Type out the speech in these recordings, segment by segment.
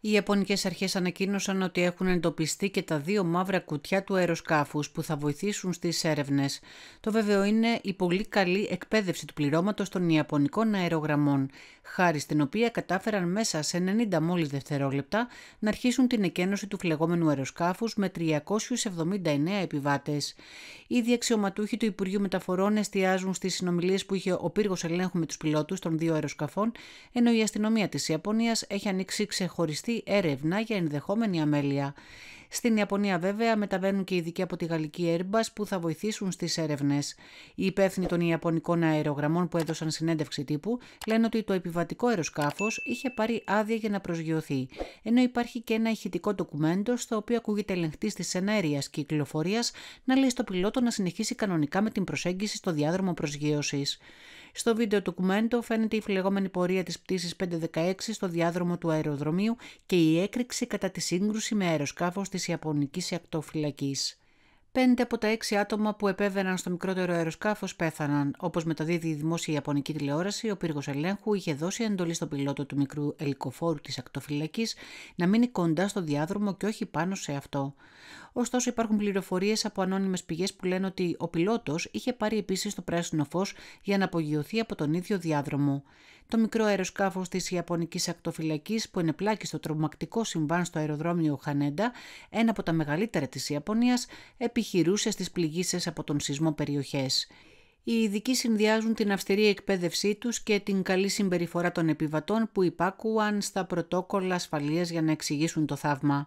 Οι Ιαπωνικές αρχές ανακοίνωσαν ότι έχουν εντοπιστεί και τα δύο μαύρα κουτιά του αεροσκάφους που θα βοηθήσουν στις έρευνες. Το βέβαιο είναι η πολύ καλή εκπαίδευση του πληρώματος των Ιαπωνικών αερογραμμών, χάρη στην οποία κατάφεραν μέσα σε 90 μόλις δευτερόλεπτα να αρχίσουν την εκένωση του φλεγόμενου αεροσκάφους με 379 επιβάτε. Οι διαξιωματούχοι του Υπουργείου Μεταφορών εστιάζουν στις συνομιλίες που είχε ο πύργος ελέγχου με τους πιλότους των δύο αεροσκαφών, ενώ η αστυνομία της Ιαπωνίας έχει ανοίξει ξεχωριστή έρευνα για ενδεχόμενη αμέλεια. Στην Ιαπωνία βέβαια μεταβαίνουν και ειδικοί από τη γαλλική Airbus που θα βοηθήσουν στις έρευνες. Οι υπεύθυνοι των Ιαπωνικών αερογραμμών που έδωσαν συνέντευξη τύπου λένε ότι το επιβατικό αεροσκάφος είχε πάρει άδεια για να προσγειωθεί, ενώ υπάρχει και ένα ηχητικό ντοκουμέντο στο οποίο ακούγεται ελεγχτής της εναέριας κυκλοφορίας να λέει στο πιλότο να συνεχίσει κανονικά με την προσέγγιση στο διάδρομο προσγείωσης. Στο βίντεο του κουμέντο φαίνεται η φλεγόμενη πορεία της πτήσης 516 στο διάδρομο του αεροδρομίου και η έκρηξη κατά τη σύγκρουση με αεροσκάφος της Ιαπωνικής Ακτοφυλακής. Πέντε από τα έξι άτομα που επέβαιναν στο μικρότερο αεροσκάφος πέθαναν. Όπως μεταδίδει η δημόσια Ιαπωνική τηλεόραση, ο πύργος ελέγχου είχε δώσει εντολή στον πιλότο του μικρού ελικοφόρου της ακτοφυλακής να μείνει κοντά στο διάδρομο και όχι πάνω σε αυτό. Ωστόσο, υπάρχουν πληροφορίες από ανώνυμες πηγές που λένε ότι ο πιλότος είχε πάρει επίσης το πράσινο φως για να απογειωθεί από τον ίδιο διάδρομο το μικρό αεροσκάφος της Ιαπωνικής Ακτοφυλακής που πλάκι στο τρομακτικό συμβάν στο αεροδρόμιο Χανέντα, ένα από τα μεγαλύτερα της Ιαπωνίας, επιχειρούσε στις πληγήσεις από τον σεισμό περιοχές οι ειδικοί συνδυάζουν την αυστηρή εκπαίδευσή τους και την καλή συμπεριφορά των επιβατών που υπάκουαν στα πρωτόκολλα ασφαλείας για να εξηγήσουν το θαύμα.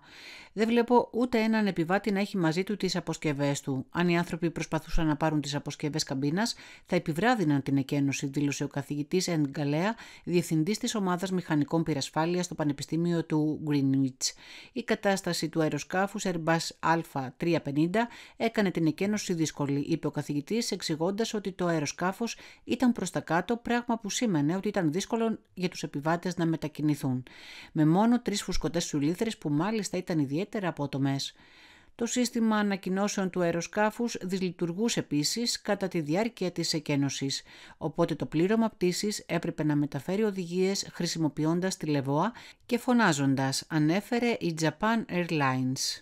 Δεν βλέπω ούτε έναν επιβάτη να έχει μαζί του τις αποσκευές του. Αν οι άνθρωποι προσπαθούσαν να πάρουν τις αποσκευές καμπίνας, θα επιβράδυναν την εκένωση, δήλωσε ο καθηγητής Εν Γκαλέα, διευθυντής της ομάδας μηχανικών πυρασφάλειας στο Πανεπιστήμιο του Greenwich. Η κατάσταση του αεροσκαφου Airbus A350 έκανε την εκένωση δύσκολη, είπε ο καθηγητής, εξηγώντας ότι το αεροσκάφος ήταν προς τα κάτω, πράγμα που σήμαινε ότι ήταν δύσκολο για τους επιβάτες να μετακινηθούν, με μόνο τρεις φουσκωτές σουλήθρες που μάλιστα ήταν ιδιαίτερα απότομες. Το σύστημα ανακοινώσεων του αεροσκάφους δυσλειτουργούσε επίσης κατά τη διάρκεια της εκένωσης, οπότε το πλήρωμα πτήσης έπρεπε να μεταφέρει οδηγίες χρησιμοποιώντας τη Λεβόα και φωνάζοντας ανέφερε η Japan Airlines.